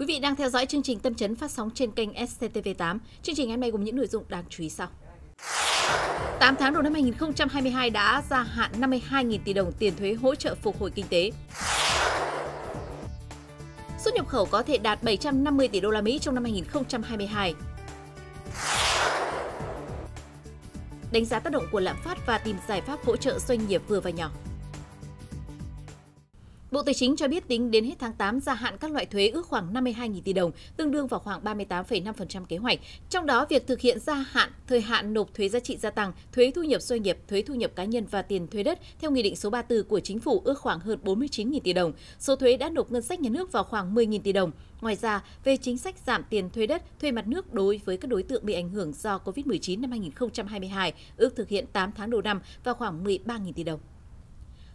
Quý vị đang theo dõi chương trình Tâm Chấn phát sóng trên kênh SCTV8. Chương trình ngày hôm nay gồm những nội dung đáng chú ý sau. 8 tháng đầu năm 2022 đã gia hạn 52.000 tỷ đồng tiền thuế hỗ trợ phục hồi kinh tế. Xuất nhập khẩu có thể đạt 750 tỷ đô la Mỹ trong năm 2022. Đánh giá tác động của lạm phát và tìm giải pháp hỗ trợ doanh nghiệp vừa và nhỏ. Bộ Tài chính cho biết tính đến hết tháng 8 gia hạn các loại thuế ước khoảng 52.000 tỷ đồng, tương đương vào khoảng 38,5% kế hoạch. Trong đó, việc thực hiện gia hạn thời hạn nộp thuế giá trị gia tăng, thuế thu nhập doanh nghiệp, thuế thu nhập cá nhân và tiền thuế đất theo Nghị định số 34 của Chính phủ ước khoảng hơn 49.000 tỷ đồng. Số thuế đã nộp ngân sách nhà nước vào khoảng 10.000 tỷ đồng. Ngoài ra, về chính sách giảm tiền thuế đất, thuê mặt nước đối với các đối tượng bị ảnh hưởng do COVID-19 năm 2022 ước thực hiện 8 tháng đầu năm vào khoảng 13.000 tỷ đồng.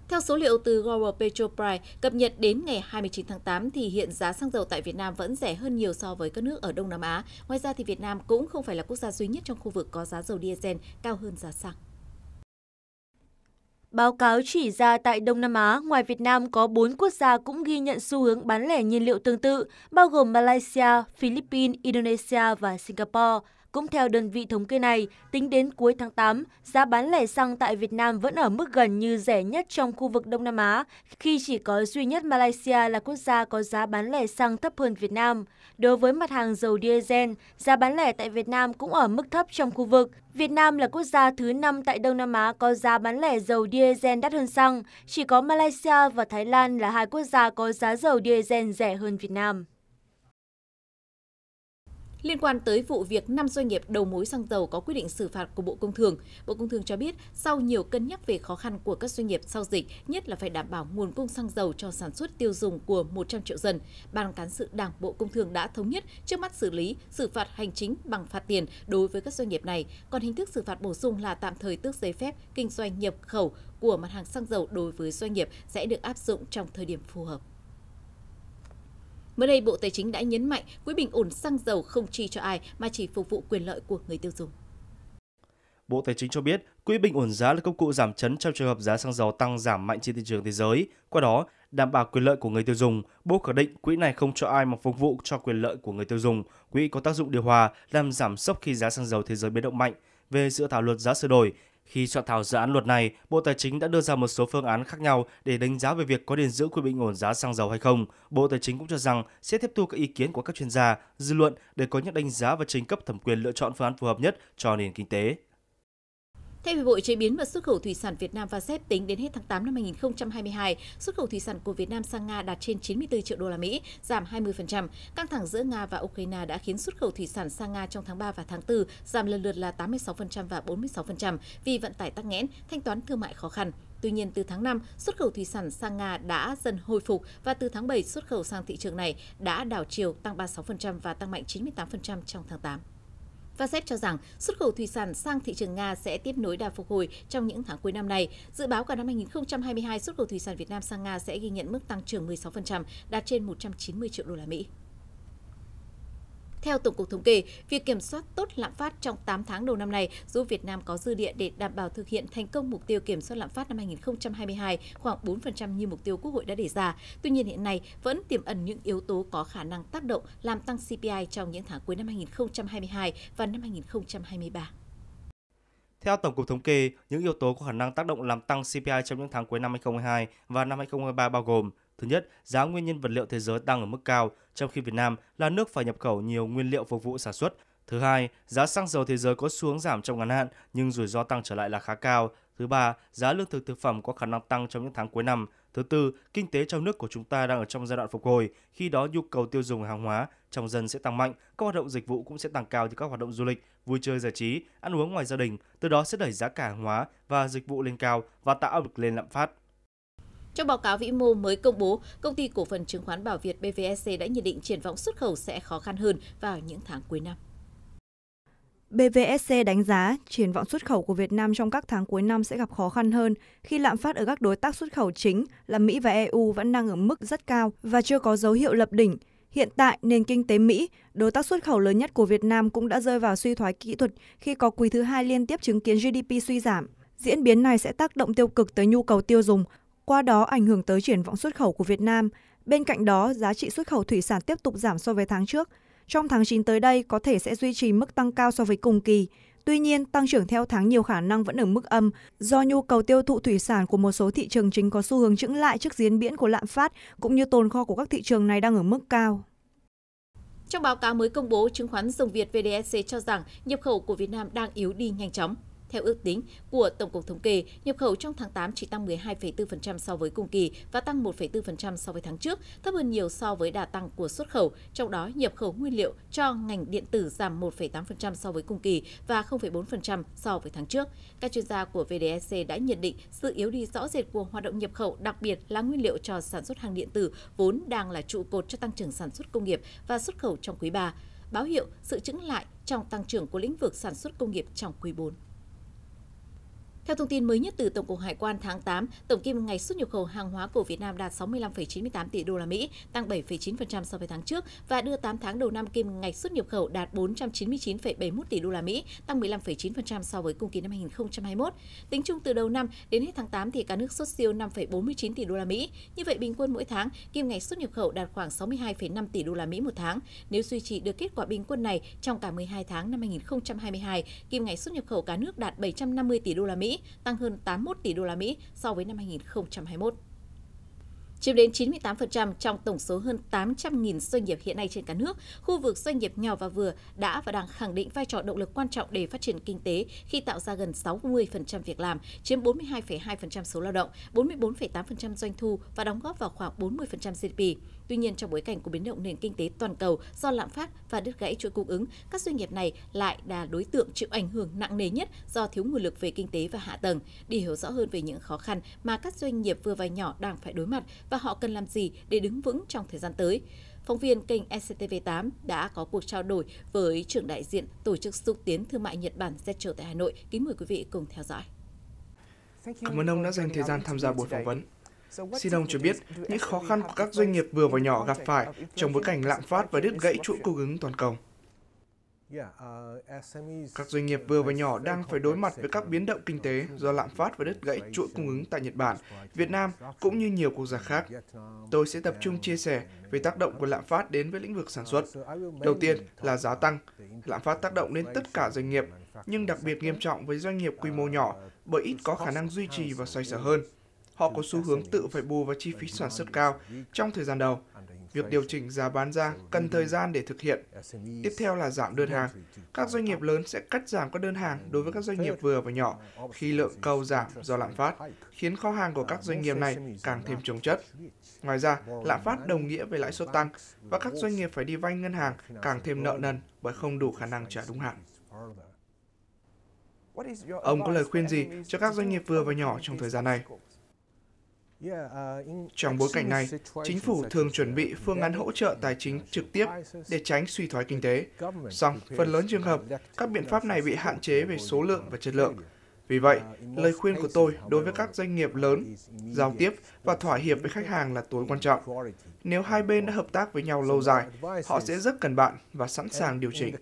Theo số liệu từ Global Petroprice cập nhật đến ngày 29 tháng 8 thì hiện giá xăng dầu tại Việt Nam vẫn rẻ hơn nhiều so với các nước ở Đông Nam Á. Ngoài ra thì Việt Nam cũng không phải là quốc gia duy nhất trong khu vực có giá dầu diesel cao hơn giá xăng. Báo cáo chỉ ra tại Đông Nam Á, ngoài Việt Nam có 4 quốc gia cũng ghi nhận xu hướng bán lẻ nhiên liệu tương tự, bao gồm Malaysia, Philippines, Indonesia và Singapore. Cũng theo đơn vị thống kê này, tính đến cuối tháng 8, giá bán lẻ xăng tại Việt Nam vẫn ở mức gần như rẻ nhất trong khu vực Đông Nam Á, khi chỉ có duy nhất Malaysia là quốc gia có giá bán lẻ xăng thấp hơn Việt Nam. Đối với mặt hàng dầu diesel, giá bán lẻ tại Việt Nam cũng ở mức thấp trong khu vực. Việt Nam là quốc gia thứ 5 tại Đông Nam Á có giá bán lẻ dầu diesel đắt hơn xăng, chỉ có Malaysia và Thái Lan là hai quốc gia có giá dầu diesel rẻ hơn Việt Nam. Liên quan tới vụ việc 5 doanh nghiệp đầu mối xăng dầu có quyết định xử phạt của Bộ Công Thương, Bộ Công Thương cho biết sau nhiều cân nhắc về khó khăn của các doanh nghiệp sau dịch, nhất là phải đảm bảo nguồn cung xăng dầu cho sản xuất tiêu dùng của 100 triệu dân, Ban cán sự Đảng Bộ Công Thương đã thống nhất trước mắt xử lý xử phạt hành chính bằng phạt tiền đối với các doanh nghiệp này, còn hình thức xử phạt bổ sung là tạm thời tước giấy phép kinh doanh nhập khẩu của mặt hàng xăng dầu đối với doanh nghiệp sẽ được áp dụng trong thời điểm phù hợp. Mới đây, Bộ Tài chính đã nhấn mạnh quỹ bình ổn xăng dầu không chi cho ai mà chỉ phục vụ quyền lợi của người tiêu dùng. Bộ Tài chính cho biết, quỹ bình ổn giá là công cụ giảm chấn trong trường hợp giá xăng dầu tăng giảm mạnh trên thị trường thế giới. Qua đó, đảm bảo quyền lợi của người tiêu dùng, Bộ khẳng định quỹ này không cho ai mà phục vụ cho quyền lợi của người tiêu dùng. Quỹ có tác dụng điều hòa, làm giảm sốc khi giá xăng dầu thế giới biến động mạnh. Về dự thảo luật giá sửa đổi, khi soạn thảo dự án luật này, Bộ Tài chính đã đưa ra một số phương án khác nhau để đánh giá về việc có nên giữ quy định ổn giá xăng dầu hay không. Bộ Tài chính cũng cho rằng sẽ tiếp thu các ý kiến của các chuyên gia, dư luận để có những đánh giá và trình cấp thẩm quyền lựa chọn phương án phù hợp nhất cho nền kinh tế. Theo Hiệp hội Chế biến và Xuất khẩu Thủy sản Việt Nam và xếp tính đến hết tháng 8 năm 2022, xuất khẩu thủy sản của Việt Nam sang Nga đạt trên 94 triệu đô la Mỹ, giảm 20%. Căng thẳng giữa Nga và Ukraine đã khiến xuất khẩu thủy sản sang Nga trong tháng 3 và tháng 4 giảm lần lượt là 86% và 46% vì vận tải tắc nghẽn, thanh toán thương mại khó khăn. Tuy nhiên, từ tháng 5, xuất khẩu thủy sản sang Nga đã dần hồi phục và từ tháng 7, xuất khẩu sang thị trường này đã đảo chiều tăng 36% và tăng mạnh 98% trong tháng 8. VASEP cho rằng xuất khẩu thủy sản sang thị trường Nga sẽ tiếp nối đà phục hồi trong những tháng cuối năm này. Dự báo cả năm 2022, xuất khẩu thủy sản Việt Nam sang Nga sẽ ghi nhận mức tăng trưởng 16%, đạt trên 190 triệu đô la Mỹ. Theo Tổng cục Thống kê, việc kiểm soát tốt lạm phát trong 8 tháng đầu năm này giúp Việt Nam có dư địa để đảm bảo thực hiện thành công mục tiêu kiểm soát lạm phát năm 2022 khoảng 4% như mục tiêu Quốc hội đã đề ra. Tuy nhiên hiện nay vẫn tiềm ẩn những yếu tố có khả năng tác động làm tăng CPI trong những tháng cuối năm 2022 và năm 2023. Theo Tổng cục Thống kê, những yếu tố có khả năng tác động làm tăng CPI trong những tháng cuối năm 2022 và năm 2023 bao gồm Thứ nhất, giá nguyên nhân vật liệu thế giới tăng ở mức cao, trong khi Việt Nam là nước phải nhập khẩu nhiều nguyên liệu phục vụ sản xuất. Thứ hai, giá xăng dầu thế giới có xuống giảm trong ngắn hạn nhưng rủi ro tăng trở lại là khá cao. Thứ ba, giá lương thực thực phẩm có khả năng tăng trong những tháng cuối năm. Thứ tư, kinh tế trong nước của chúng ta đang ở trong giai đoạn phục hồi, khi đó nhu cầu tiêu dùng hàng hóa trong dân sẽ tăng mạnh, các hoạt động dịch vụ cũng sẽ tăng cao như các hoạt động du lịch, vui chơi giải trí, ăn uống ngoài gia đình, từ đó sẽ đẩy giá cả hàng hóa và dịch vụ lên cao và tạo áp lực lên lạm phát. Trong báo cáo vĩ mô mới công bố, công ty cổ phần chứng khoán Bảo Việt BVSC đã nhận định triển vọng xuất khẩu sẽ khó khăn hơn vào những tháng cuối năm. BVSC đánh giá triển vọng xuất khẩu của Việt Nam trong các tháng cuối năm sẽ gặp khó khăn hơn khi lạm phát ở các đối tác xuất khẩu chính là Mỹ và EU vẫn đang ở mức rất cao và chưa có dấu hiệu lập đỉnh. Hiện tại, nền kinh tế Mỹ, đối tác xuất khẩu lớn nhất của Việt Nam cũng đã rơi vào suy thoái kỹ thuật khi có quý thứ hai liên tiếp chứng kiến GDP suy giảm. Diễn biến này sẽ tác động tiêu cực tới nhu cầu tiêu dùng, qua đó ảnh hưởng tới triển vọng xuất khẩu của Việt Nam. Bên cạnh đó, giá trị xuất khẩu thủy sản tiếp tục giảm so với tháng trước. Trong tháng 9 tới đây có thể sẽ duy trì mức tăng cao so với cùng kỳ. Tuy nhiên, tăng trưởng theo tháng nhiều khả năng vẫn ở mức âm do nhu cầu tiêu thụ thủy sản của một số thị trường chính có xu hướng chững lại trước diễn biến của lạm phát cũng như tồn kho của các thị trường này đang ở mức cao. Trong báo cáo mới công bố, chứng khoán Rồng Việt VDSC cho rằng nhập khẩu của Việt Nam đang yếu đi nhanh chóng. Theo ước tính của Tổng cục Thống kê, nhập khẩu trong tháng 8 chỉ tăng 12,4% so với cùng kỳ và tăng 1,4% so với tháng trước, thấp hơn nhiều so với đà tăng của xuất khẩu, trong đó nhập khẩu nguyên liệu cho ngành điện tử giảm 1,8% so với cùng kỳ và 0,4% so với tháng trước. Các chuyên gia của VDSC đã nhận định sự yếu đi rõ rệt của hoạt động nhập khẩu, đặc biệt là nguyên liệu cho sản xuất hàng điện tử vốn đang là trụ cột cho tăng trưởng sản xuất công nghiệp và xuất khẩu trong quý 3, báo hiệu sự chững lại trong tăng trưởng của lĩnh vực sản xuất công nghiệp trong quý 4. Theo thông tin mới nhất từ Tổng cục Hải quan tháng 8, tổng kim ngạch xuất nhập khẩu hàng hóa của Việt Nam đạt 65,98 tỷ đô la Mỹ, tăng 7,9% so với tháng trước và đưa 8 tháng đầu năm kim ngạch xuất nhập khẩu đạt 499,71 tỷ đô la Mỹ, tăng 15,9% so với cùng kỳ năm 2021. Tính chung từ đầu năm đến hết tháng 8 thì cả nước xuất siêu 5,49 tỷ đô la Mỹ. Như vậy bình quân mỗi tháng, kim ngạch xuất nhập khẩu đạt khoảng 62,5 tỷ đô la Mỹ một tháng. Nếu duy trì được kết quả bình quân này trong cả 12 tháng năm 2022, kim ngạch xuất nhập khẩu cả nước đạt 750 tỷ đô la Mỹ, tăng hơn 81 tỷ đô la Mỹ so với năm 2021 chiếm đến 98% trong tổng số hơn 800.000 doanh nghiệp hiện nay trên cả nước. Khu vực doanh nghiệp nhỏ và vừa đã và đang khẳng định vai trò động lực quan trọng để phát triển kinh tế khi tạo ra gần 60% việc làm, chiếm 42,2% số lao động, 44,8% doanh thu và đóng góp vào khoảng 40% GDP. Tuy nhiên, trong bối cảnh của biến động nền kinh tế toàn cầu do lạm phát và đứt gãy chuỗi cung ứng, các doanh nghiệp này lại là đối tượng chịu ảnh hưởng nặng nề nhất do thiếu nguồn lực về kinh tế và hạ tầng. Để hiểu rõ hơn về những khó khăn mà các doanh nghiệp vừa và nhỏ đang phải đối mặt và họ cần làm gì để đứng vững trong thời gian tới, phóng viên kênh SCTV8 đã có cuộc trao đổi với trưởng đại diện Tổ chức xúc tiến thương mại Nhật Bản Zetro tại Hà Nội. Kính mời quý vị cùng theo dõi. Cảm ơn ông đã dành thời gian tham gia buổi phỏng vấn. Xin ông cho biết những khó khăn của các doanh nghiệp vừa và nhỏ gặp phải trong bối cảnh lạm phát và đứt gãy chuỗi cung ứng toàn cầu. Uh, các doanh nghiệp vừa và nhỏ đang phải đối mặt với các biến động kinh tế do lạm phát và đứt gãy chuỗi cung ứng tại Nhật Bản, Việt Nam cũng như nhiều quốc gia khác. Tôi sẽ tập trung chia sẻ về tác động của lạm phát đến với lĩnh vực sản xuất. Đầu tiên là giá tăng. Lạm phát tác động đến tất cả doanh nghiệp, nhưng đặc biệt nghiêm trọng với doanh nghiệp quy mô nhỏ bởi ít có khả năng duy trì và xoay sở hơn họ có xu hướng tự phải bù vào chi phí sản xuất cao trong thời gian đầu. Việc điều chỉnh giá bán ra cần thời gian để thực hiện. Tiếp theo là giảm đơn hàng. Các doanh nghiệp lớn sẽ cắt giảm các đơn hàng đối với các doanh nghiệp vừa và nhỏ khi lượng cầu giảm do lạm phát, khiến kho hàng của các doanh nghiệp này càng thêm trồng chất. Ngoài ra, lạm phát đồng nghĩa với lãi suất tăng và các doanh nghiệp phải đi vay ngân hàng càng thêm nợ nần bởi không đủ khả năng trả đúng hạn. Ông có lời khuyên gì cho các doanh nghiệp vừa và nhỏ trong thời gian này? Trong bối cảnh này, chính phủ thường chuẩn bị phương án hỗ trợ tài chính trực tiếp để tránh suy thoái kinh tế. Song, phần lớn trường hợp, các biện pháp này bị hạn chế về số lượng và chất lượng, vì vậy, à, lời khuyên của tôi đối với các doanh nghiệp lớn, giao tiếp và thỏa hiệp với khách hàng là tối quan trọng. Nếu hai bên đã hợp tác với nhau lâu dài, họ sẽ rất cần bạn và sẵn sàng điều chỉnh.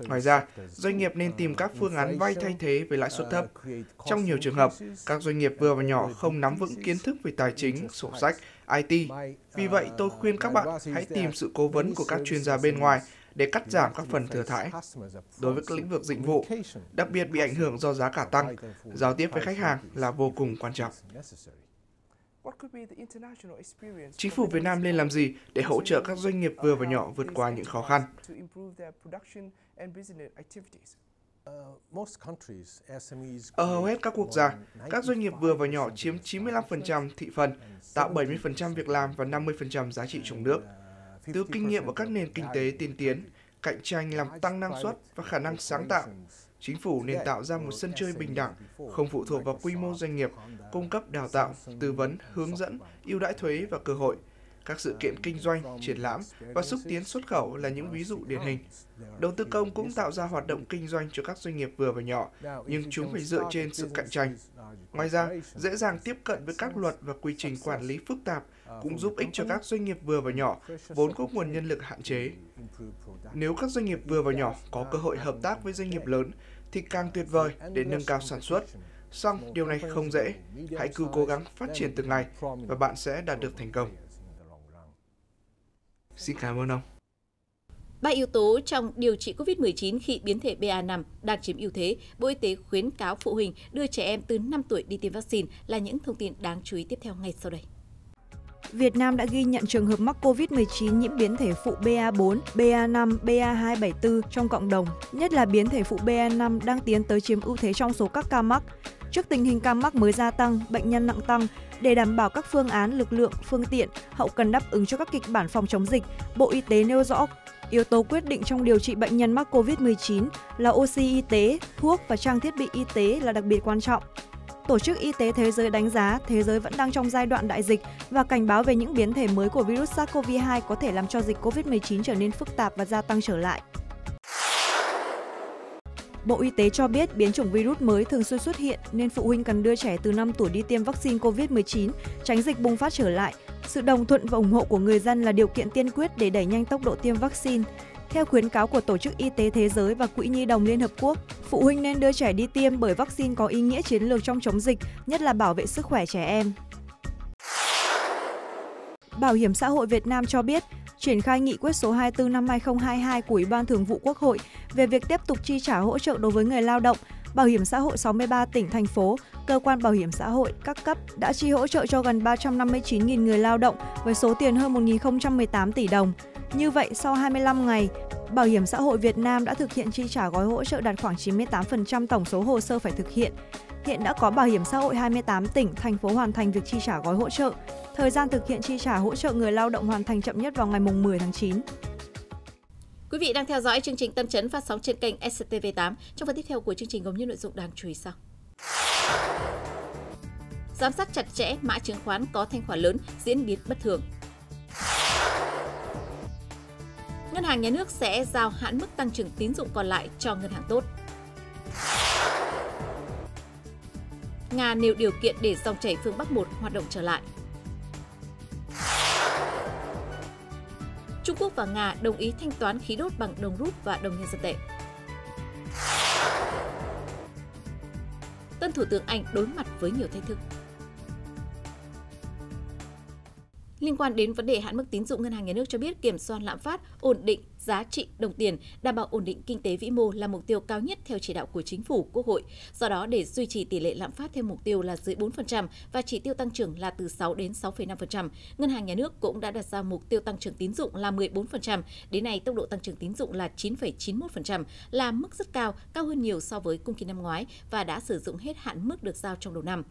Ngoài ra, doanh nghiệp nên tìm các phương án vay thay thế với lãi suất uh, thấp. Trong nhiều trường hợp, các doanh nghiệp vừa và nhỏ không nắm vững kiến thức về tài chính, sổ sách, IT. Vì vậy, uh, tôi khuyên các bạn hãy tìm sự cố vấn của các chuyên gia bên ngoài để cắt giảm các phần thừa thãi. Đối với các lĩnh vực dịch vụ, đặc biệt bị ảnh hưởng do giá cả tăng, giao tiếp với khách hàng là vô cùng quan trọng. Chính phủ Việt Nam nên làm gì để hỗ trợ các doanh nghiệp vừa và nhỏ vượt qua những khó khăn? Uh, Ở hầu hết các quốc gia, các doanh nghiệp vừa và nhỏ chiếm 95% thị phần, tạo 70% việc làm và 50% giá trị trong nước từ kinh nghiệm của các nền kinh tế tiên tiến, cạnh tranh làm tăng năng suất và khả năng sáng tạo. Chính phủ nên tạo ra một sân chơi bình đẳng, không phụ thuộc vào quy mô doanh nghiệp, cung cấp đào tạo, tư vấn, hướng dẫn, ưu đãi thuế và cơ hội, các sự kiện kinh doanh, triển lãm và xúc tiến xuất khẩu là những ví dụ điển hình. Đầu tư công cũng tạo ra hoạt động kinh doanh cho các doanh nghiệp vừa và nhỏ, nhưng chúng phải dựa trên sự cạnh tranh. Ngoài ra, dễ dàng tiếp cận với các luật và quy trình quản lý phức tạp cũng giúp ích cho các doanh nghiệp vừa và nhỏ vốn có nguồn nhân lực hạn chế. Nếu các doanh nghiệp vừa và nhỏ có cơ hội hợp tác với doanh nghiệp lớn thì càng tuyệt vời để nâng cao sản xuất. Song điều này không dễ. Hãy cứ cố gắng phát triển từng ngày và bạn sẽ đạt được thành công. Xin cảm ơn ông. Ba yếu tố trong điều trị COVID-19 khi biến thể BA5 đang chiếm ưu thế, Bộ Y tế khuyến cáo phụ huynh đưa trẻ em từ 5 tuổi đi tiêm vaccine là những thông tin đáng chú ý tiếp theo ngay sau đây. Việt Nam đã ghi nhận trường hợp mắc COVID-19 nhiễm biến thể phụ BA4, BA5, BA274 trong cộng đồng, nhất là biến thể phụ BA5 đang tiến tới chiếm ưu thế trong số các ca mắc. Trước tình hình ca mắc mới gia tăng, bệnh nhân nặng tăng, để đảm bảo các phương án, lực lượng, phương tiện, hậu cần đáp ứng cho các kịch bản phòng chống dịch, Bộ Y tế nêu rõ Yếu tố quyết định trong điều trị bệnh nhân mắc COVID-19 là oxy y tế, thuốc và trang thiết bị y tế là đặc biệt quan trọng. Tổ chức Y tế Thế giới đánh giá thế giới vẫn đang trong giai đoạn đại dịch và cảnh báo về những biến thể mới của virus SARS-CoV-2 có thể làm cho dịch COVID-19 trở nên phức tạp và gia tăng trở lại. Bộ Y tế cho biết biến chủng virus mới thường xuyên xuất hiện nên phụ huynh cần đưa trẻ từ 5 tuổi đi tiêm vaccine COVID-19, tránh dịch bùng phát trở lại. Sự đồng thuận và ủng hộ của người dân là điều kiện tiên quyết để đẩy nhanh tốc độ tiêm vaccine. Theo khuyến cáo của Tổ chức Y tế Thế giới và Quỹ Nhi đồng Liên Hợp Quốc, phụ huynh nên đưa trẻ đi tiêm bởi vaccine có ý nghĩa chiến lược trong chống dịch, nhất là bảo vệ sức khỏe trẻ em. Bảo hiểm xã hội Việt Nam cho biết, triển khai nghị quyết số 24 năm 2022 của Ủy ban Thường vụ Quốc hội về việc tiếp tục chi trả hỗ trợ đối với người lao động, Bảo hiểm xã hội 63 tỉnh thành phố, cơ quan bảo hiểm xã hội các cấp đã chi hỗ trợ cho gần 359.000 người lao động với số tiền hơn 1.018 tỷ đồng. Như vậy, sau 25 ngày, Bảo hiểm xã hội Việt Nam đã thực hiện chi trả gói hỗ trợ đạt khoảng 98% tổng số hồ sơ phải thực hiện. Hiện đã có Bảo hiểm xã hội 28 tỉnh, thành phố hoàn thành việc chi trả gói hỗ trợ. Thời gian thực hiện chi trả hỗ trợ người lao động hoàn thành chậm nhất vào ngày 10 tháng 9. Quý vị đang theo dõi chương trình Tâm Chấn phát sóng trên kênh SCTV8. Trong phần tiếp theo của chương trình gồm những nội dung đáng chú ý sau. Giám sát chặt chẽ mã chứng khoán có thanh khoản lớn diễn biến bất thường. Ngân hàng nhà nước sẽ giao hạn mức tăng trưởng tín dụng còn lại cho ngân hàng tốt. Nga nêu điều kiện để dòng chảy phương Bắc 1 hoạt động trở lại. Trung Quốc và Nga đồng ý thanh toán khí đốt bằng đồng rút và đồng nhân dân tệ. Tân Thủ tướng Anh đối mặt với nhiều thách thức. Liên quan đến vấn đề hạn mức tín dụng, Ngân hàng Nhà nước cho biết kiểm soát lạm phát, ổn định giá trị đồng tiền, đảm bảo ổn định kinh tế vĩ mô là mục tiêu cao nhất theo chỉ đạo của Chính phủ, Quốc hội. Do đó, để duy trì tỷ lệ lạm phát theo mục tiêu là dưới 4% và chỉ tiêu tăng trưởng là từ 6 đến 6,5%, Ngân hàng Nhà nước cũng đã đặt ra mục tiêu tăng trưởng tín dụng là 14%. Đến nay, tốc độ tăng trưởng tín dụng là 9,91%, là mức rất cao, cao hơn nhiều so với cùng kỳ năm ngoái và đã sử dụng hết hạn mức được giao trong đầu năm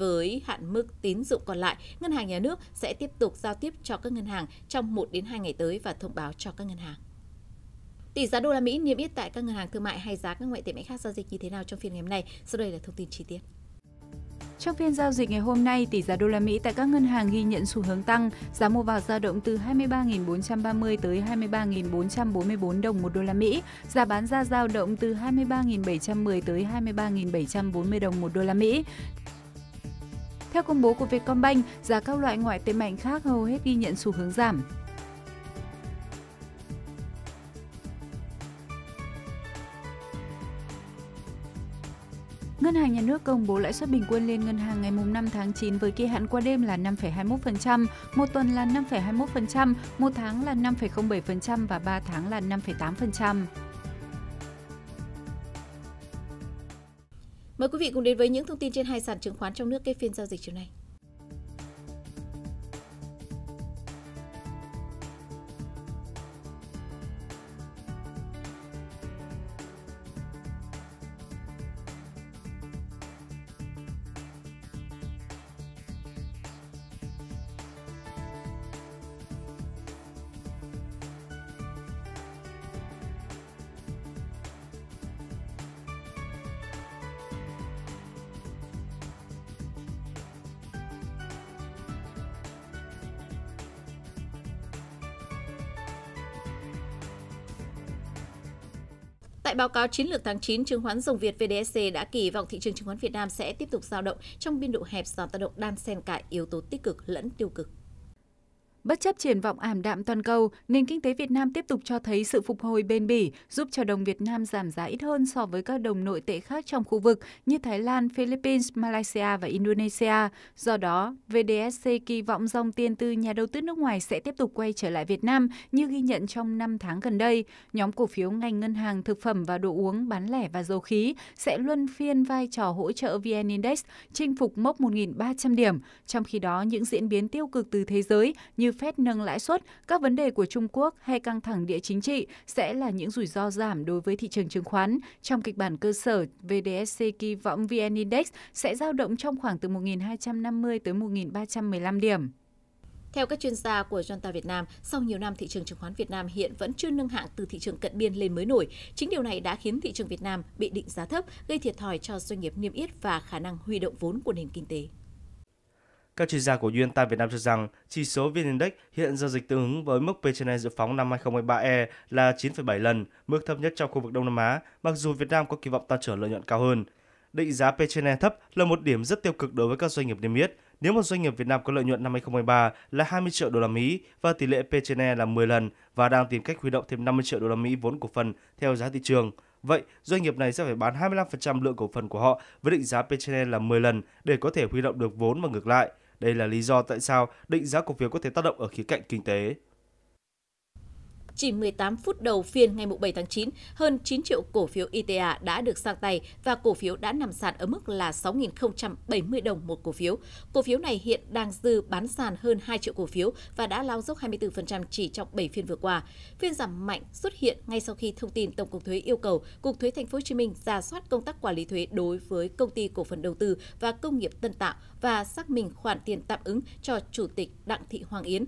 với hạn mức tín dụng còn lại, ngân hàng nhà nước sẽ tiếp tục giao tiếp cho các ngân hàng trong 1 đến 2 ngày tới và thông báo cho các ngân hàng. Tỷ giá đô la Mỹ niêm yết tại các ngân hàng thương mại hay giá các ngoại tệ mã khác giao dịch như thế nào trong phiên ngày hôm nay? Sau đây là thông tin chi tiết. Trong phiên giao dịch ngày hôm nay, tỷ giá đô la Mỹ tại các ngân hàng ghi nhận xu hướng tăng, giá mua vào dao động từ 23.430 tới 23.444 đồng một đô la Mỹ, giá bán ra dao động từ 23.710 tới 23.740 đồng một đô la Mỹ. Theo công bố của Vietcombank, giá các loại ngoại tệ mạnh khác hầu hết ghi nhận xu hướng giảm. Ngân hàng Nhà nước công bố lãi suất bình quân lên ngân hàng ngày 5 tháng 9 với kỳ hạn qua đêm là 5,21%, một tuần là 5,21%, một tháng là 5,07% và 3 tháng là 5,8%. Mời quý vị cùng đến với những thông tin trên hai sàn chứng khoán trong nước kết phiên giao dịch chiều nay. Tại báo cáo chiến lược tháng 9, chứng khoán dòng Việt VDSC đã kỳ vọng thị trường chứng khoán Việt Nam sẽ tiếp tục dao động trong biên độ hẹp do tác động đan xen cả yếu tố tích cực lẫn tiêu cực. Bất chấp triển vọng ảm đạm toàn cầu, nền kinh tế Việt Nam tiếp tục cho thấy sự phục hồi bền bỉ, giúp cho đồng Việt Nam giảm giá ít hơn so với các đồng nội tệ khác trong khu vực như Thái Lan, Philippines, Malaysia và Indonesia. Do đó, VDSC kỳ vọng dòng tiền từ nhà đầu tư nước ngoài sẽ tiếp tục quay trở lại Việt Nam như ghi nhận trong 5 tháng gần đây. Nhóm cổ phiếu ngành ngân hàng, thực phẩm và đồ uống, bán lẻ và dầu khí sẽ luân phiên vai trò hỗ trợ VN Index chinh phục mốc 1.300 điểm. Trong khi đó, những diễn biến tiêu cực từ thế giới như như Fed nâng lãi suất, các vấn đề của Trung Quốc hay căng thẳng địa chính trị sẽ là những rủi ro giảm đối với thị trường chứng khoán. Trong kịch bản cơ sở, VDSC kỳ vọng VN Index sẽ giao động trong khoảng từ 1.250 tới 1.315 điểm. Theo các chuyên gia của Jonta Việt Nam, sau nhiều năm thị trường chứng khoán Việt Nam hiện vẫn chưa nâng hạng từ thị trường cận biên lên mới nổi. Chính điều này đã khiến thị trường Việt Nam bị định giá thấp, gây thiệt thòi cho doanh nghiệp niêm yết và khả năng huy động vốn của nền kinh tế. Các chuyên gia của Yuan Tam Việt Nam cho rằng chỉ số VN Index hiện giao dịch tương ứng với mức P/E dự phóng năm 2023E là 9,7 lần, mức thấp nhất trong khu vực Đông Nam Á, mặc dù Việt Nam có kỳ vọng tăng trưởng lợi nhuận cao hơn. Định giá P/E thấp là một điểm rất tiêu cực đối với các doanh nghiệp niêm yết. Nếu một doanh nghiệp Việt Nam có lợi nhuận năm 2023 là 20 triệu đô la Mỹ và tỷ lệ P/E là 10 lần và đang tìm cách huy động thêm 50 triệu đô la Mỹ vốn cổ phần theo giá thị trường, Vậy, doanh nghiệp này sẽ phải bán 25% lượng cổ phần của họ với định giá P/E là 10 lần để có thể huy động được vốn và ngược lại. Đây là lý do tại sao định giá cổ phiếu có thể tác động ở khía cạnh kinh tế chỉ 18 phút đầu phiên ngày 7 tháng 9, hơn 9 triệu cổ phiếu ITA e đã được sang tay và cổ phiếu đã nằm sàn ở mức là 6.070 đồng một cổ phiếu. Cổ phiếu này hiện đang dư bán sàn hơn 2 triệu cổ phiếu và đã lao dốc 24% chỉ trong 7 phiên vừa qua. Phiên giảm mạnh xuất hiện ngay sau khi thông tin Tổng cục thuế yêu cầu Cục thuế Thành phố Hồ Chí Minh ra soát công tác quản lý thuế đối với công ty cổ phần đầu tư và công nghiệp Tân Tạo và xác minh khoản tiền tạm ứng cho Chủ tịch Đặng Thị Hoàng Yến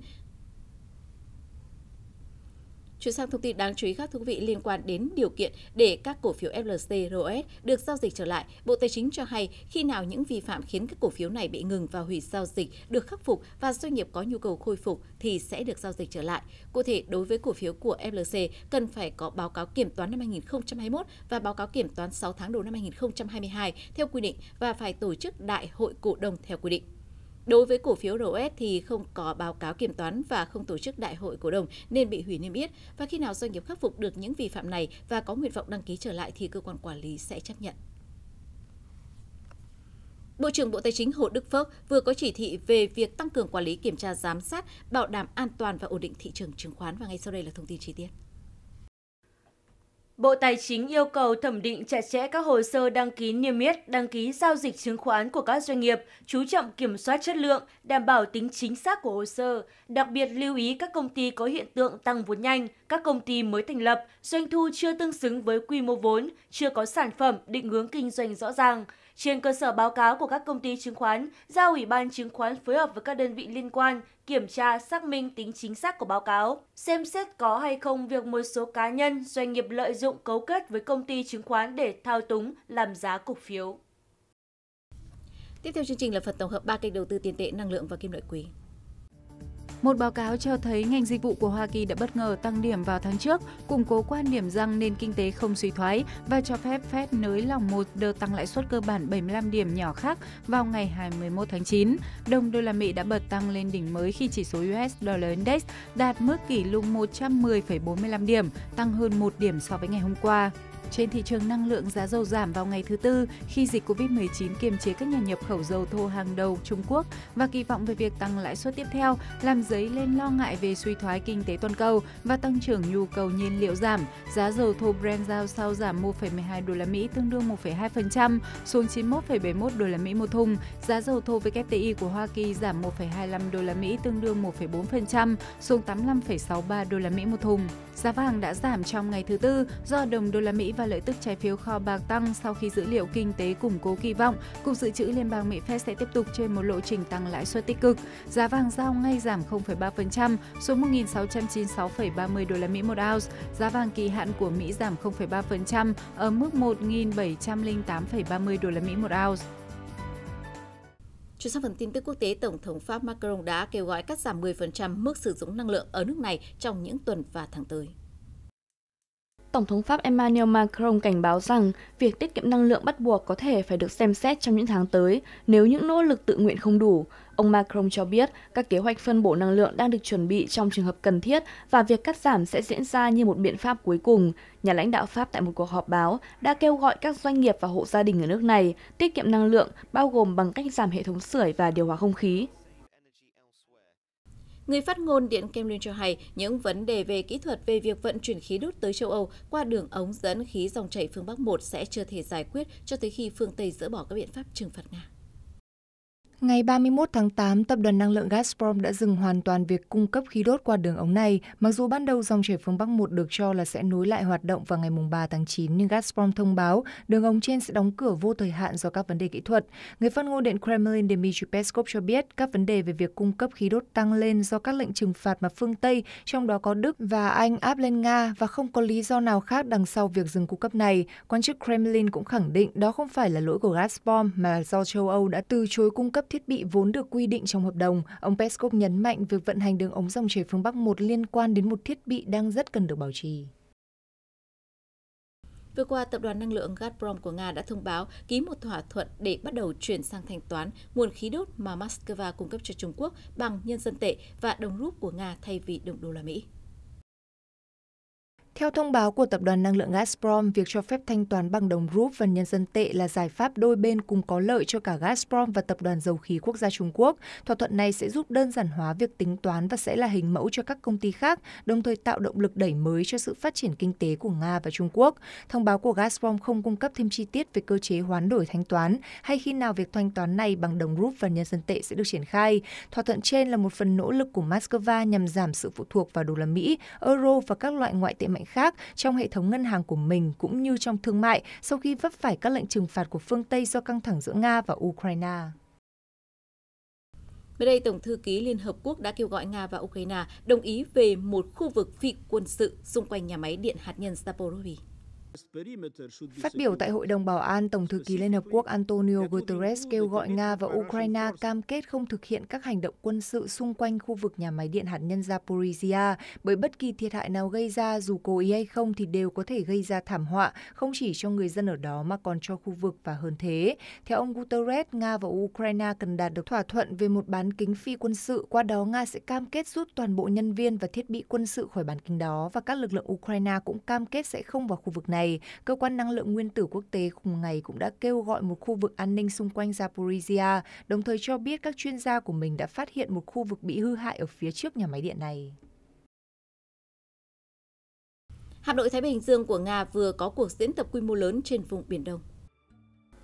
Chuyển sang thông tin đáng chú ý khác thú vị liên quan đến điều kiện để các cổ phiếu FLC, ROS được giao dịch trở lại. Bộ Tài chính cho hay khi nào những vi phạm khiến các cổ phiếu này bị ngừng và hủy giao dịch được khắc phục và doanh nghiệp có nhu cầu khôi phục thì sẽ được giao dịch trở lại. Cụ thể, đối với cổ phiếu của FLC cần phải có báo cáo kiểm toán năm 2021 và báo cáo kiểm toán 6 tháng đầu năm 2022 theo quy định và phải tổ chức đại hội cổ đông theo quy định. Đối với cổ phiếu ROS thì không có báo cáo kiểm toán và không tổ chức đại hội cổ đông nên bị hủy niêm yết và khi nào doanh nghiệp khắc phục được những vi phạm này và có nguyện vọng đăng ký trở lại thì cơ quan quản lý sẽ chấp nhận. Bộ trưởng Bộ Tài chính Hồ Đức Phước vừa có chỉ thị về việc tăng cường quản lý kiểm tra giám sát, bảo đảm an toàn và ổn định thị trường chứng khoán và ngay sau đây là thông tin chi tiết. Bộ Tài chính yêu cầu thẩm định chặt chẽ các hồ sơ đăng ký niêm yết, đăng ký giao dịch chứng khoán của các doanh nghiệp, chú trọng kiểm soát chất lượng, đảm bảo tính chính xác của hồ sơ, đặc biệt lưu ý các công ty có hiện tượng tăng vốn nhanh, các công ty mới thành lập, doanh thu chưa tương xứng với quy mô vốn, chưa có sản phẩm định hướng kinh doanh rõ ràng. Trên cơ sở báo cáo của các công ty chứng khoán, giao Ủy ban chứng khoán phối hợp với các đơn vị liên quan kiểm tra xác minh tính chính xác của báo cáo, xem xét có hay không việc một số cá nhân, doanh nghiệp lợi dụng cấu kết với công ty chứng khoán để thao túng làm giá cổ phiếu. Tiếp theo chương trình là phần tổng hợp ba kênh đầu tư tiền tệ, năng lượng và kim loại quý. Một báo cáo cho thấy ngành dịch vụ của Hoa Kỳ đã bất ngờ tăng điểm vào tháng trước, củng cố quan điểm rằng nền kinh tế không suy thoái và cho phép Fed nới lỏng một đợt tăng lãi suất cơ bản 75 điểm nhỏ khác vào ngày 21 tháng 9. Đồng đô la Mỹ đã bật tăng lên đỉnh mới khi chỉ số US Dollar Index đạt mức kỷ lục 110,45 điểm, tăng hơn 1 điểm so với ngày hôm qua. Trên thị trường năng lượng, giá dầu giảm vào ngày thứ Tư khi dịch COVID-19 kiềm chế các nhà nhập khẩu dầu thô hàng đầu Trung Quốc và kỳ vọng về việc tăng lãi suất tiếp theo làm dấy lên lo ngại về suy thoái kinh tế toàn cầu và tăng trưởng nhu cầu nhiên liệu giảm. Giá dầu thô Brent giao sau giảm 1,12 đô la Mỹ tương đương 1,2% xuống 91,71 đô la Mỹ một thùng. Giá dầu thô WTI của Hoa Kỳ giảm 1,25 đô la Mỹ tương đương 1,4% xuống 85,63 đô la Mỹ một thùng. Giá vàng đã giảm trong ngày thứ tư do đồng đô la Mỹ và và lợi tức trái phiếu kho bạc tăng sau khi dữ liệu kinh tế củng cố kỳ vọng, Cục Dự trữ Liên bang Mỹ Fed sẽ tiếp tục trên một lộ trình tăng lãi suất tích cực. Giá vàng giao ngay giảm 0,3% xuống 1.696,30 đô la Mỹ một ounce. Giá vàng kỳ hạn của Mỹ giảm 0,3% ở mức 1.708,30 đô la Mỹ một ounce. Chuyển sang phần tin tức quốc tế, Tổng thống Pháp Macron đã kêu gọi cắt giảm 10% mức sử dụng năng lượng ở nước này trong những tuần và tháng tới. Tổng thống Pháp Emmanuel Macron cảnh báo rằng việc tiết kiệm năng lượng bắt buộc có thể phải được xem xét trong những tháng tới nếu những nỗ lực tự nguyện không đủ. Ông Macron cho biết các kế hoạch phân bổ năng lượng đang được chuẩn bị trong trường hợp cần thiết và việc cắt giảm sẽ diễn ra như một biện pháp cuối cùng. Nhà lãnh đạo Pháp tại một cuộc họp báo đã kêu gọi các doanh nghiệp và hộ gia đình ở nước này tiết kiệm năng lượng bao gồm bằng cách giảm hệ thống sưởi và điều hòa không khí. Người phát ngôn Điện Kremlin cho hay những vấn đề về kỹ thuật về việc vận chuyển khí đốt tới châu Âu qua đường ống dẫn khí dòng chảy phương Bắc 1 sẽ chưa thể giải quyết cho tới khi phương Tây dỡ bỏ các biện pháp trừng phạt Nga. Ngày 31 tháng 8, tập đoàn năng lượng Gazprom đã dừng hoàn toàn việc cung cấp khí đốt qua đường ống này, mặc dù ban đầu dòng chảy phương Bắc 1 được cho là sẽ nối lại hoạt động vào ngày 3 tháng 9, nhưng Gazprom thông báo đường ống trên sẽ đóng cửa vô thời hạn do các vấn đề kỹ thuật. Người phát ngôn Điện Kremlin Dmitry Peskov cho biết các vấn đề về việc cung cấp khí đốt tăng lên do các lệnh trừng phạt mà phương Tây, trong đó có Đức và Anh áp lên Nga và không có lý do nào khác đằng sau việc dừng cung cấp này. Quan chức Kremlin cũng khẳng định đó không phải là lỗi của Gazprom mà do châu Âu đã từ chối cung cấp thiết bị vốn được quy định trong hợp đồng, ông Peskov nhấn mạnh việc vận hành đường ống dòng chảy phương Bắc 1 liên quan đến một thiết bị đang rất cần được bảo trì. Vừa qua, Tập đoàn Năng lượng Gazprom của Nga đã thông báo ký một thỏa thuận để bắt đầu chuyển sang thanh toán nguồn khí đốt mà Moscow cung cấp cho Trung Quốc bằng nhân dân tệ và đồng rúp của Nga thay vì đồng đô la Mỹ. Theo thông báo của Tập đoàn Năng lượng Gazprom, việc cho phép thanh toán bằng đồng rúp và nhân dân tệ là giải pháp đôi bên cùng có lợi cho cả Gazprom và Tập đoàn Dầu khí Quốc gia Trung Quốc. Thỏa thuận này sẽ giúp đơn giản hóa việc tính toán và sẽ là hình mẫu cho các công ty khác, đồng thời tạo động lực đẩy mới cho sự phát triển kinh tế của Nga và Trung Quốc. Thông báo của Gazprom không cung cấp thêm chi tiết về cơ chế hoán đổi thanh toán hay khi nào việc thanh toán này bằng đồng rúp và nhân dân tệ sẽ được triển khai. Thỏa thuận trên là một phần nỗ lực của Moscow nhằm giảm sự phụ thuộc vào đô la Mỹ, euro và các loại ngoại tệ mạnh mạnh khác trong hệ thống ngân hàng của mình cũng như trong thương mại sau khi vấp phải các lệnh trừng phạt của phương Tây do căng thẳng giữa Nga và Ukraine. Mới đây, Tổng thư ký Liên Hợp Quốc đã kêu gọi Nga và Ukraine đồng ý về một khu vực phi quân sự xung quanh nhà máy điện hạt nhân Zaporizhia. Phát biểu tại Hội đồng Bảo an, Tổng thư ký Liên Hợp Quốc Antonio Guterres kêu gọi Nga và Ukraine cam kết không thực hiện các hành động quân sự xung quanh khu vực nhà máy điện hạt nhân Zaporizhia, bởi bất kỳ thiệt hại nào gây ra dù cố ý hay không thì đều có thể gây ra thảm họa, không chỉ cho người dân ở đó mà còn cho khu vực và hơn thế. Theo ông Guterres, Nga và Ukraine cần đạt được thỏa thuận về một bán kính phi quân sự, qua đó Nga sẽ cam kết rút toàn bộ nhân viên và thiết bị quân sự khỏi bán kính đó và các lực lượng Ukraine cũng cam kết sẽ không vào khu vực này này, cơ quan năng lượng nguyên tử quốc tế cùng ngày cũng đã kêu gọi một khu vực an ninh xung quanh Zaporizhia, đồng thời cho biết các chuyên gia của mình đã phát hiện một khu vực bị hư hại ở phía trước nhà máy điện này. Hạm đội Thái Bình Dương của Nga vừa có cuộc diễn tập quy mô lớn trên vùng Biển Đông.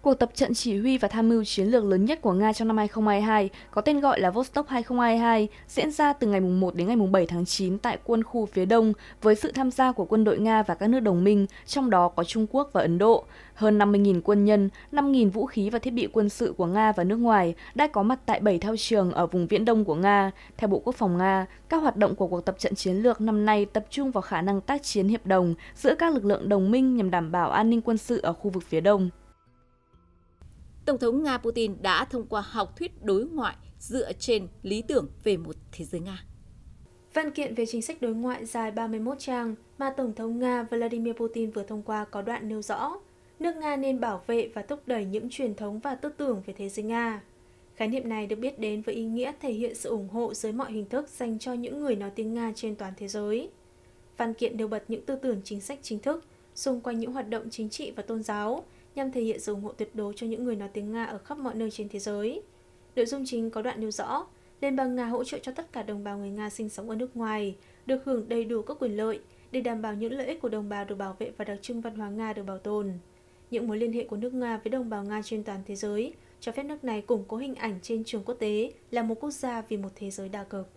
Cuộc tập trận chỉ huy và tham mưu chiến lược lớn nhất của Nga trong năm 2022 có tên gọi là Vostok 2022 diễn ra từ ngày 1 đến ngày 7 tháng 9 tại quân khu phía Đông với sự tham gia của quân đội Nga và các nước đồng minh, trong đó có Trung Quốc và Ấn Độ. Hơn 50.000 quân nhân, 5.000 vũ khí và thiết bị quân sự của Nga và nước ngoài đã có mặt tại 7 thao trường ở vùng viễn đông của Nga. Theo Bộ Quốc phòng Nga, các hoạt động của cuộc tập trận chiến lược năm nay tập trung vào khả năng tác chiến hiệp đồng giữa các lực lượng đồng minh nhằm đảm bảo an ninh quân sự ở khu vực phía Đông. Tổng thống Nga Putin đã thông qua học thuyết đối ngoại dựa trên lý tưởng về một thế giới Nga. Văn kiện về chính sách đối ngoại dài 31 trang mà Tổng thống Nga Vladimir Putin vừa thông qua có đoạn nêu rõ nước Nga nên bảo vệ và thúc đẩy những truyền thống và tư tưởng về thế giới Nga. Khái niệm này được biết đến với ý nghĩa thể hiện sự ủng hộ dưới mọi hình thức dành cho những người nói tiếng Nga trên toàn thế giới. Văn kiện đều bật những tư tưởng chính sách chính thức xung quanh những hoạt động chính trị và tôn giáo, nhằm thể hiện sự ủng hộ tuyệt đối cho những người nói tiếng Nga ở khắp mọi nơi trên thế giới. Nội dung chính có đoạn nêu rõ, Liên bang Nga hỗ trợ cho tất cả đồng bào người Nga sinh sống ở nước ngoài, được hưởng đầy đủ các quyền lợi để đảm bảo những lợi ích của đồng bào được bảo vệ và đặc trưng văn hóa Nga được bảo tồn. Những mối liên hệ của nước Nga với đồng bào Nga trên toàn thế giới cho phép nước này củng cố hình ảnh trên trường quốc tế là một quốc gia vì một thế giới đa cực.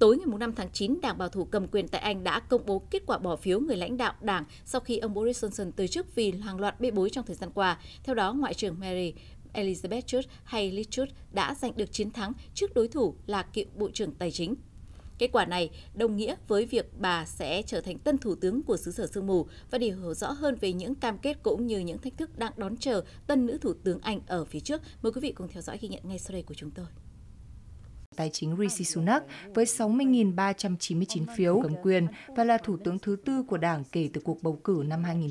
Tối ngày 5 tháng 9, Đảng Bảo thủ cầm quyền tại Anh đã công bố kết quả bỏ phiếu người lãnh đạo Đảng sau khi ông Boris Johnson từ chức vì hàng loạt bê bối trong thời gian qua. Theo đó, Ngoại trưởng Mary Elizabeth Truss hay Liz Truss đã giành được chiến thắng trước đối thủ là cựu Bộ trưởng Tài chính. Kết quả này đồng nghĩa với việc bà sẽ trở thành tân thủ tướng của xứ sở sương mù và để hiểu rõ hơn về những cam kết cũng như những thách thức đang đón chờ tân nữ thủ tướng Anh ở phía trước. Mời quý vị cùng theo dõi ghi nhận ngay sau đây của chúng tôi. Tài chính Rishi Sunak với 60.399 phiếu cầm quyền và là thủ tướng thứ tư của đảng kể từ cuộc bầu cử năm 2000.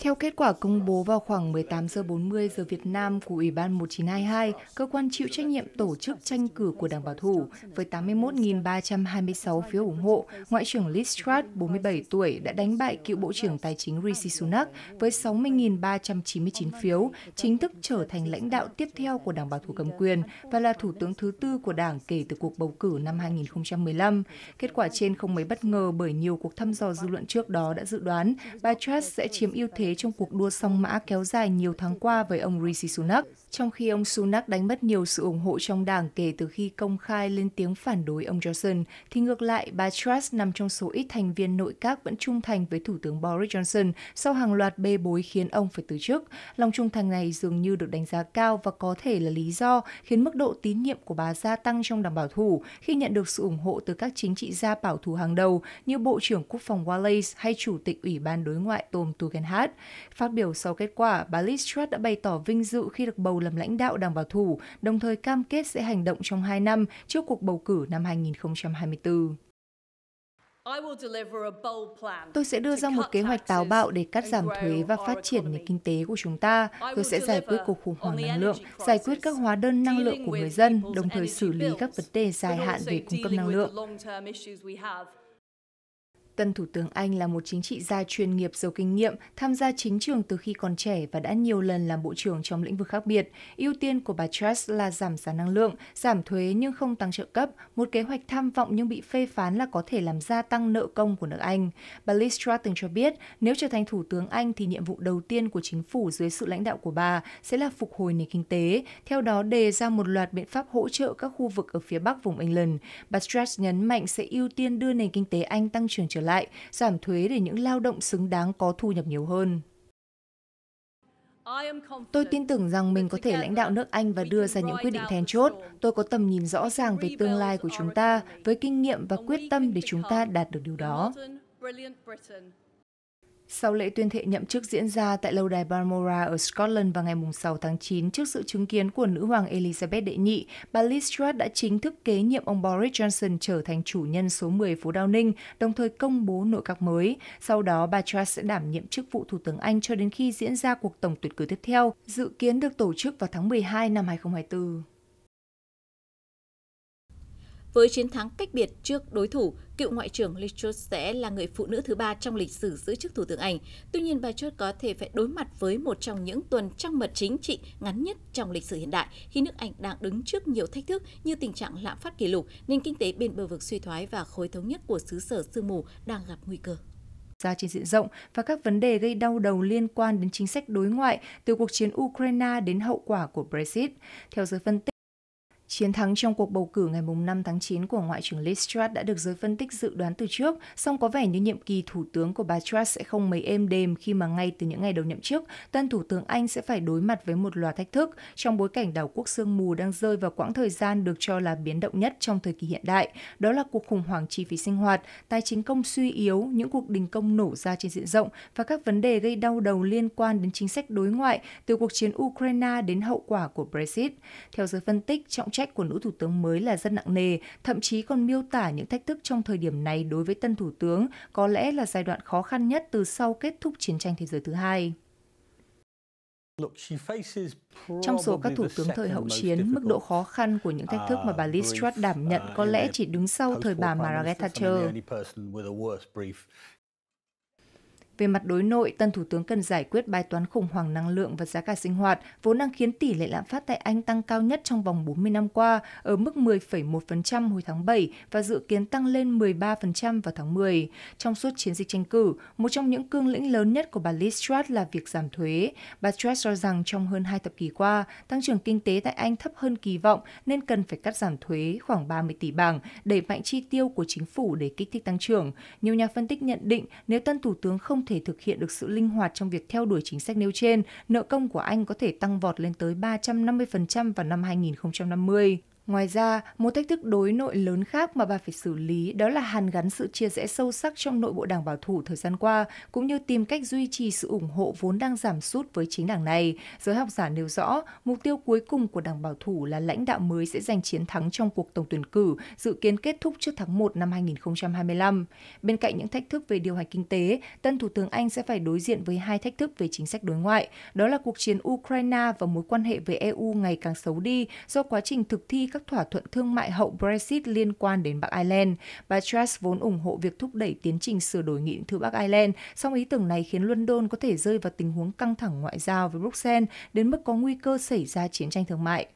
Theo kết quả công bố vào khoảng 18 giờ 40 giờ Việt Nam của Ủy ban 1922, cơ quan chịu trách nhiệm tổ chức tranh cử của Đảng Bảo thủ với 81.326 phiếu ủng hộ, Ngoại trưởng Liz Truss, 47 tuổi, đã đánh bại cựu Bộ trưởng Tài chính Rishi Sunak với 60.399 phiếu, chính thức trở thành lãnh đạo tiếp theo của Đảng Bảo thủ cầm quyền và là thủ tướng thứ tư của Đảng kể từ cuộc bầu cử năm 2015. Kết quả trên không mấy bất ngờ bởi nhiều cuộc thăm dò dư luận trước đó đã dự đoán bà Truss sẽ chiếm ưu thế thế trong cuộc đua song mã kéo dài nhiều tháng qua với ông Rishi Sunak, trong khi ông Sunak đánh mất nhiều sự ủng hộ trong đảng kể từ khi công khai lên tiếng phản đối ông Johnson, thì ngược lại, bà Truss nằm trong số ít thành viên nội các vẫn trung thành với Thủ tướng Boris Johnson sau hàng loạt bê bối khiến ông phải từ chức. Lòng trung thành này dường như được đánh giá cao và có thể là lý do khiến mức độ tín nhiệm của bà gia tăng trong đảng bảo thủ khi nhận được sự ủng hộ từ các chính trị gia bảo thủ hàng đầu như Bộ trưởng Quốc phòng Wallace hay Chủ tịch Ủy ban Đối ngoại Tom Tugendhat. Phát biểu sau kết quả, bà Liz Truss đã bày tỏ vinh dự khi được bầu làm lãnh đạo Đảng Bảo thủ, đồng thời cam kết sẽ hành động trong 2 năm trước cuộc bầu cử năm 2024. Tôi sẽ đưa ra một kế hoạch táo bạo để cắt giảm thuế và phát triển nền kinh tế của chúng ta. Tôi sẽ giải quyết cuộc khủng hoảng năng lượng, giải quyết các hóa đơn năng lượng của người dân, đồng thời xử lý các vấn đề dài hạn về cung cấp năng lượng. Tân Thủ tướng Anh là một chính trị gia chuyên nghiệp giàu kinh nghiệm, tham gia chính trường từ khi còn trẻ và đã nhiều lần làm bộ trưởng trong lĩnh vực khác biệt. Ưu tiên của bà Truss là giảm giá năng lượng, giảm thuế nhưng không tăng trợ cấp, một kế hoạch tham vọng nhưng bị phê phán là có thể làm gia tăng nợ công của nước Anh. Bà Liz Truss từng cho biết, nếu trở thành Thủ tướng Anh thì nhiệm vụ đầu tiên của chính phủ dưới sự lãnh đạo của bà sẽ là phục hồi nền kinh tế, theo đó đề ra một loạt biện pháp hỗ trợ các khu vực ở phía bắc vùng England. Bà Truss nhấn mạnh sẽ ưu tiên đưa nền kinh tế Anh tăng trưởng trở lại lại, giảm thuế để những lao động xứng đáng có thu nhập nhiều hơn. Tôi tin tưởng rằng mình có thể lãnh đạo nước Anh và đưa ra những quyết định then chốt. Tôi có tầm nhìn rõ ràng về tương lai của chúng ta, với kinh nghiệm và quyết tâm để chúng ta đạt được điều đó. Sau lễ tuyên thệ nhậm chức diễn ra tại lâu đài Balmoral ở Scotland vào ngày 6 tháng 9 trước sự chứng kiến của nữ hoàng Elizabeth đệ nhị, bà Liz Truss đã chính thức kế nhiệm ông Boris Johnson trở thành chủ nhân số 10 phố Downing, đồng thời công bố nội các mới. Sau đó, bà Truss sẽ đảm nhiệm chức vụ Thủ tướng Anh cho đến khi diễn ra cuộc tổng tuyển cử tiếp theo, dự kiến được tổ chức vào tháng 12 năm 2024. Với chiến thắng cách biệt trước đối thủ, cựu Ngoại trưởng Liz Truss sẽ là người phụ nữ thứ ba trong lịch sử giữ chức Thủ tướng Anh. Tuy nhiên, bà Truss có thể phải đối mặt với một trong những tuần trăng mật chính trị ngắn nhất trong lịch sử hiện đại, khi nước Anh đang đứng trước nhiều thách thức như tình trạng lạm phát kỷ lục, nền kinh tế bên bờ vực suy thoái và khối thống nhất của xứ sở sương mù đang gặp nguy cơ ra trên diện rộng và các vấn đề gây đau đầu liên quan đến chính sách đối ngoại từ cuộc chiến Ukraine đến hậu quả của Brexit. Theo giới phân tích, Chiến thắng trong cuộc bầu cử ngày 5 tháng 9 của Ngoại trưởng Liz Truss đã được giới phân tích dự đoán từ trước, song có vẻ như nhiệm kỳ thủ tướng của bà Truss sẽ không mấy êm đềm khi mà ngay từ những ngày đầu nhậm chức, tân thủ tướng Anh sẽ phải đối mặt với một loạt thách thức trong bối cảnh đảo quốc sương mù đang rơi vào quãng thời gian được cho là biến động nhất trong thời kỳ hiện đại, đó là cuộc khủng hoảng chi phí sinh hoạt, tài chính công suy yếu, những cuộc đình công nổ ra trên diện rộng và các vấn đề gây đau đầu liên quan đến chính sách đối ngoại từ cuộc chiến Ukraine đến hậu quả của Brexit. Theo giới phân tích, trọng trách của nữ thủ tướng mới là rất nặng nề, thậm chí còn miêu tả những thách thức trong thời điểm này đối với tân thủ tướng có lẽ là giai đoạn khó khăn nhất từ sau kết thúc chiến tranh thế giới thứ hai. Trong số các thủ tướng thời hậu chiến, mức độ khó khăn của những thách thức mà bà ah, Liz Truss đảm nhận uh, có lẽ chỉ đứng sau thời bà Margaret Thatcher. Về mặt đối nội, tân thủ tướng cần giải quyết bài toán khủng hoảng năng lượng và giá cả sinh hoạt, vốn đang khiến tỷ lệ lạm phát tại Anh tăng cao nhất trong vòng 40 năm qua, ở mức 10,1% hồi tháng 7 và dự kiến tăng lên 13% vào tháng 10. Trong suốt chiến dịch tranh cử, một trong những cương lĩnh lớn nhất của bà Liz Truss là việc giảm thuế. Bà Truss cho rằng trong hơn hai thập kỷ qua, tăng trưởng kinh tế tại Anh thấp hơn kỳ vọng nên cần phải cắt giảm thuế khoảng 30 tỷ bảng, đẩy mạnh chi tiêu của chính phủ để kích thích tăng trưởng. Nhiều nhà phân tích nhận định nếu tân thủ tướng không thể thực hiện được sự linh hoạt trong việc theo đuổi chính sách nêu trên, nợ công của Anh có thể tăng vọt lên tới 350% vào năm 2050. Ngoài ra, một thách thức đối nội lớn khác mà bà phải xử lý đó là hàn gắn sự chia rẽ sâu sắc trong nội bộ đảng bảo thủ thời gian qua, cũng như tìm cách duy trì sự ủng hộ vốn đang giảm sút với chính đảng này. Giới học giả nêu rõ, mục tiêu cuối cùng của đảng bảo thủ là lãnh đạo mới sẽ giành chiến thắng trong cuộc tổng tuyển cử, dự kiến kết thúc trước tháng 1 năm 2025. Bên cạnh những thách thức về điều hành kinh tế, tân Thủ tướng Anh sẽ phải đối diện với hai thách thức về chính sách đối ngoại, đó là cuộc chiến Ukraine và mối quan hệ với EU ngày càng xấu đi do quá trình thực thi các các thỏa thuận thương mại hậu Brexit liên quan đến Bắc Ireland. Bà Truss vốn ủng hộ việc thúc đẩy tiến trình sửa đổi nghị thư Bắc Ireland, song ý tưởng này khiến London có thể rơi vào tình huống căng thẳng ngoại giao với Bruxelles đến mức có nguy cơ xảy ra chiến tranh thương mại.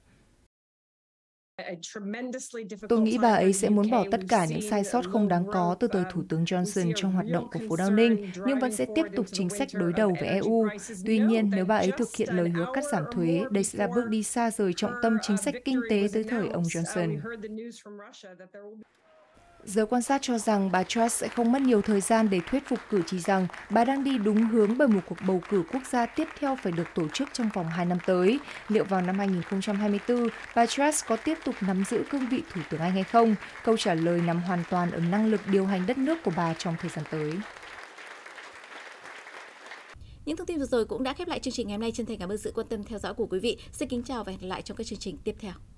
Tôi nghĩ bà ấy sẽ muốn bỏ tất cả những sai sót không đáng có từ thời Thủ tướng um, Johnson trong hoạt động của phố Downing, nhưng vẫn sẽ tiếp tục chính sách đối đầu với EU. E Tuy nhiên, nếu bà ấy thực hiện lời hứa cắt giảm thuế, đây sẽ là bước đi xa rời trọng tâm uh, chính sách kinh tế tới thời ông uh, Johnson. Giới quan sát cho rằng bà Truss sẽ không mất nhiều thời gian để thuyết phục cử tri rằng bà đang đi đúng hướng bởi một cuộc bầu cử quốc gia tiếp theo phải được tổ chức trong vòng 2 năm tới. Liệu vào năm 2024, bà Truss có tiếp tục nắm giữ cương vị Thủ tướng Anh hay không? Câu trả lời nằm hoàn toàn ở năng lực điều hành đất nước của bà trong thời gian tới. Những thông tin vừa rồi cũng đã khép lại chương trình ngày hôm nay. Chân thành cảm ơn sự quan tâm theo dõi của quý vị. Xin kính chào và hẹn gặp lại trong các chương trình tiếp theo.